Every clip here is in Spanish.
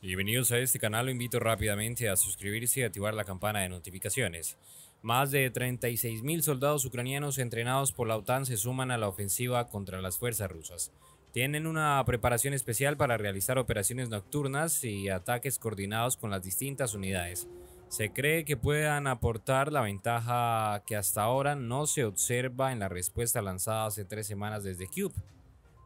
Bienvenidos a este canal, lo invito rápidamente a suscribirse y activar la campana de notificaciones. Más de 36.000 soldados ucranianos entrenados por la OTAN se suman a la ofensiva contra las fuerzas rusas. Tienen una preparación especial para realizar operaciones nocturnas y ataques coordinados con las distintas unidades. Se cree que puedan aportar la ventaja que hasta ahora no se observa en la respuesta lanzada hace tres semanas desde Cube.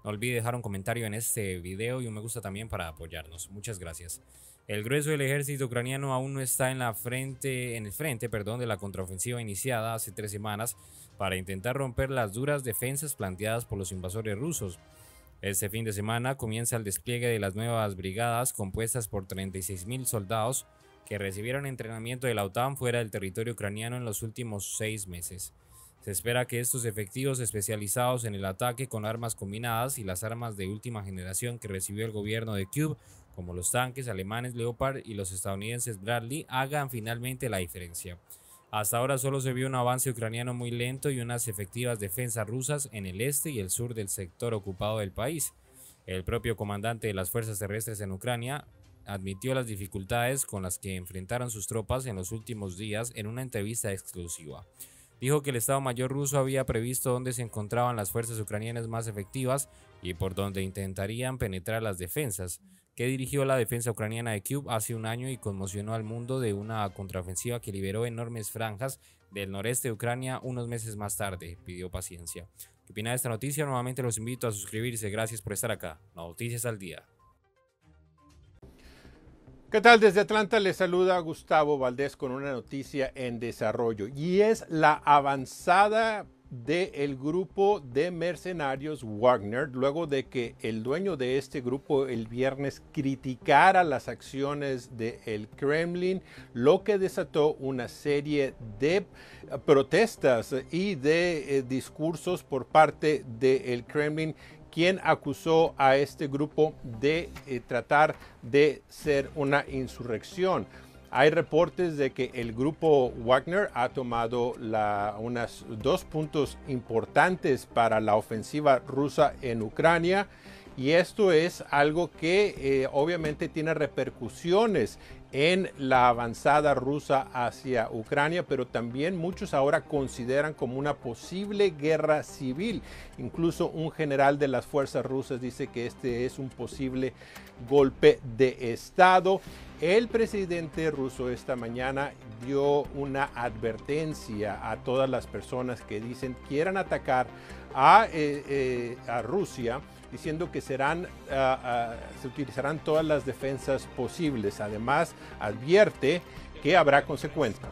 No olvide dejar un comentario en este video y un me gusta también para apoyarnos. Muchas gracias. El grueso del ejército ucraniano aún no está en la frente, en el frente, perdón, de la contraofensiva iniciada hace tres semanas para intentar romper las duras defensas planteadas por los invasores rusos. Este fin de semana comienza el despliegue de las nuevas brigadas compuestas por 36.000 soldados que recibieron entrenamiento de la OTAN fuera del territorio ucraniano en los últimos seis meses. Se espera que estos efectivos especializados en el ataque con armas combinadas y las armas de última generación que recibió el gobierno de Cube, como los tanques alemanes Leopard y los estadounidenses Bradley, hagan finalmente la diferencia. Hasta ahora solo se vio un avance ucraniano muy lento y unas efectivas defensas rusas en el este y el sur del sector ocupado del país. El propio comandante de las fuerzas terrestres en Ucrania, admitió las dificultades con las que enfrentaron sus tropas en los últimos días en una entrevista exclusiva dijo que el Estado Mayor ruso había previsto dónde se encontraban las fuerzas ucranianas más efectivas y por dónde intentarían penetrar las defensas, que dirigió la defensa ucraniana de Kiev hace un año y conmocionó al mundo de una contraofensiva que liberó enormes franjas del noreste de Ucrania unos meses más tarde. Pidió paciencia. ¿Qué opina de esta noticia? Nuevamente los invito a suscribirse. Gracias por estar acá. Noticias al día. ¿Qué tal? Desde Atlanta les saluda Gustavo Valdés con una noticia en desarrollo y es la avanzada del grupo de mercenarios Wagner luego de que el dueño de este grupo el viernes criticara las acciones del Kremlin, lo que desató una serie de protestas y de eh, discursos por parte del Kremlin quien acusó a este grupo de eh, tratar de ser una insurrección. Hay reportes de que el grupo Wagner ha tomado la, unas dos puntos importantes para la ofensiva rusa en Ucrania y esto es algo que eh, obviamente tiene repercusiones en la avanzada rusa hacia Ucrania, pero también muchos ahora consideran como una posible guerra civil. Incluso un general de las fuerzas rusas dice que este es un posible golpe de Estado. El presidente ruso esta mañana dio una advertencia a todas las personas que dicen quieran atacar a, eh, eh, Rusia diciendo que serán, ah, ah, se utilizarán todas las defensas posibles. Además, advierte que habrá consecuencias.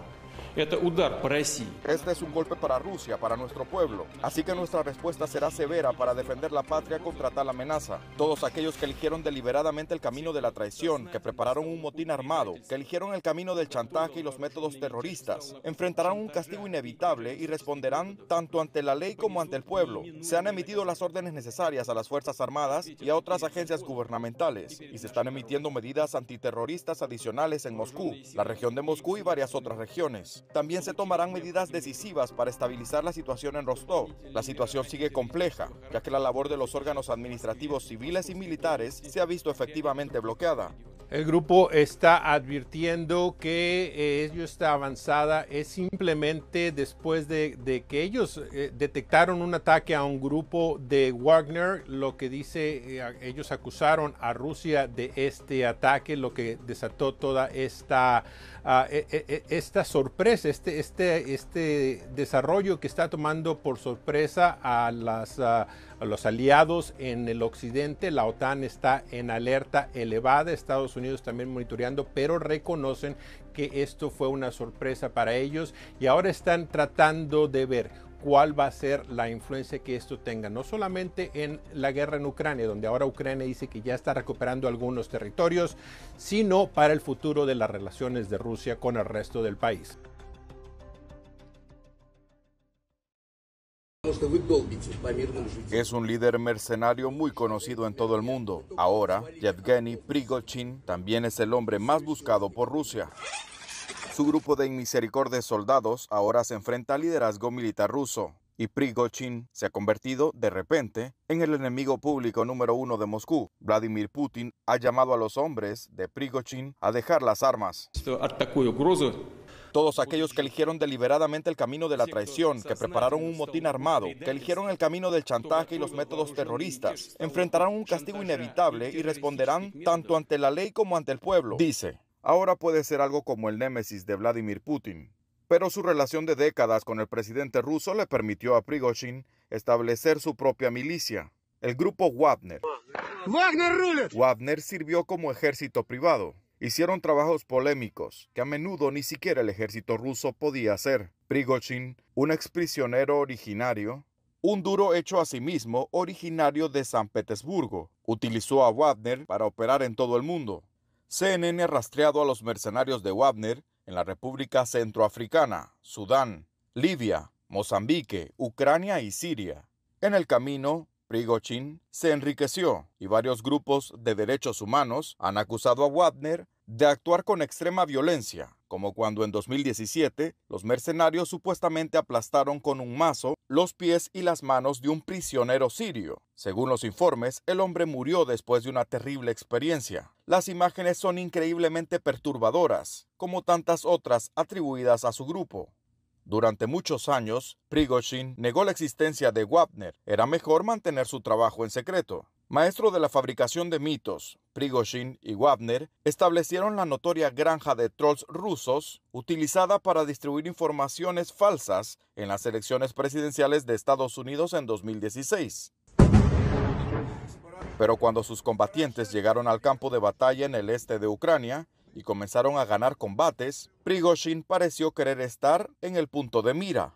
Este es un golpe para Rusia, para nuestro pueblo. Así que nuestra respuesta será severa para defender la patria contra tal amenaza. Todos aquellos que eligieron deliberadamente el camino de la traición, que prepararon un motín armado, que eligieron el camino del chantaje y los métodos terroristas, enfrentarán un castigo inevitable y responderán tanto ante la ley como ante el pueblo. Se han emitido las órdenes necesarias a las Fuerzas Armadas y a otras agencias gubernamentales, y se están emitiendo medidas antiterroristas adicionales en Moscú, la región de Moscú y varias otras regiones. También se tomarán medidas decisivas para estabilizar la situación en Rostov. La situación sigue compleja, ya que la labor de los órganos administrativos civiles y militares se ha visto efectivamente bloqueada. El grupo está advirtiendo que ello eh, está avanzada es simplemente después de, que ellos eh, detectaron un ataque a un grupo de Wagner, lo que dice, eh, ellos acusaron a Rusia de este ataque, lo que desató toda esta, ah, e, e, e, esta sorpresa, este, este, este desarrollo que está tomando por sorpresa a las... Ah, los aliados en el occidente. La OTAN está en alerta elevada, Estados Unidos también monitoreando, pero reconocen que esto fue una sorpresa para ellos y ahora están tratando de ver cuál va a ser la influencia que esto tenga, no solamente en la guerra en Ucrania, donde ahora Ucrania dice que ya está recuperando algunos territorios, sino para el futuro de las relaciones de Rusia con el resto del país. Es un líder mercenario muy conocido en todo el mundo. Ahora, Yevgeny Prigozhin también es el hombre más buscado por Rusia. Su grupo de inmisericordes soldados ahora se enfrenta al liderazgo militar ruso y Prigozhin se ha convertido, de repente, en el enemigo público número uno de Moscú. Vladimir Putin ha llamado a los hombres de Prigozhin a dejar las armas. Todos aquellos que eligieron deliberadamente el camino de la traición, que prepararon un motín armado, que eligieron el camino del chantaje y los métodos terroristas, enfrentarán un castigo inevitable y responderán tanto ante la ley como ante el pueblo, dice. Ahora puede ser algo como el némesis de Vladimir Putin, pero su relación de décadas con el presidente ruso le permitió a Prigozhin establecer su propia milicia, el grupo Wagner. Wagner, Wagner sirvió como ejército privado, hicieron trabajos polémicos que a menudo ni siquiera el ejército ruso podía hacer. Prigozhin, un exprisionero originario, un duro hecho a sí mismo originario de San Petersburgo, utilizó a Wagner para operar en todo el mundo. CNN rastreado a los mercenarios de Wagner en la República Centroafricana, Sudán, Libia, Mozambique, Ucrania y Siria. En el camino, Prigochin se enriqueció y varios grupos de derechos humanos han acusado a Wagner de actuar con extrema violencia, como cuando en 2017 los mercenarios supuestamente aplastaron con un mazo los pies y las manos de un prisionero sirio. Según los informes, el hombre murió después de una terrible experiencia. Las imágenes son increíblemente perturbadoras, como tantas otras atribuidas a su grupo. Durante muchos años, Prigozhin negó la existencia de Wagner. Era mejor mantener su trabajo en secreto. Maestro de la fabricación de mitos, Prigozhin y Wagner establecieron la notoria granja de trolls rusos utilizada para distribuir informaciones falsas en las elecciones presidenciales de Estados Unidos en 2016. Pero cuando sus combatientes llegaron al campo de batalla en el este de Ucrania, y comenzaron a ganar combates, Prigozhin pareció querer estar en el punto de mira.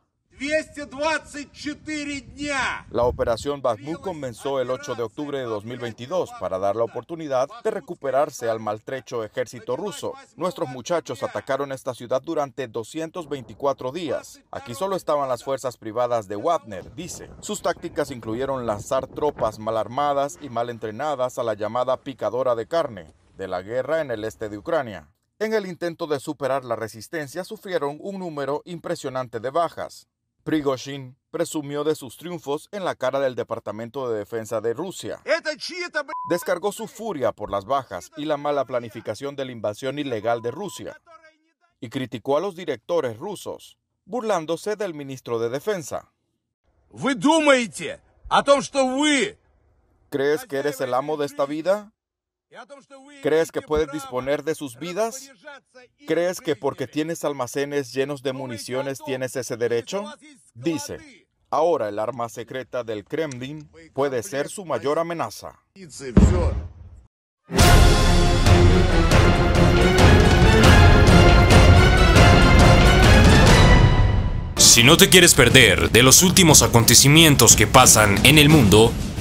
La operación Bakhmut comenzó el 8 de octubre de 2022 para dar la oportunidad de recuperarse al maltrecho ejército ruso. Nuestros muchachos atacaron esta ciudad durante 224 días. Aquí solo estaban las fuerzas privadas de Wagner, dice. Sus tácticas incluyeron lanzar tropas mal armadas y mal entrenadas a la llamada picadora de carne de la guerra en el este de Ucrania. En el intento de superar la resistencia sufrieron un número impresionante de bajas. Prigozhin presumió de sus triunfos en la cara del Departamento de Defensa de Rusia. Descargó su furia por las bajas y la mala planificación de la invasión ilegal de Rusia y criticó a los directores rusos, burlándose del ministro de Defensa. ¿Crees que eres el amo de esta vida? ¿Crees que puedes disponer de sus vidas? ¿Crees que porque tienes almacenes llenos de municiones tienes ese derecho? Dice, ahora el arma secreta del Kremlin puede ser su mayor amenaza. Si no te quieres perder de los últimos acontecimientos que pasan en el mundo,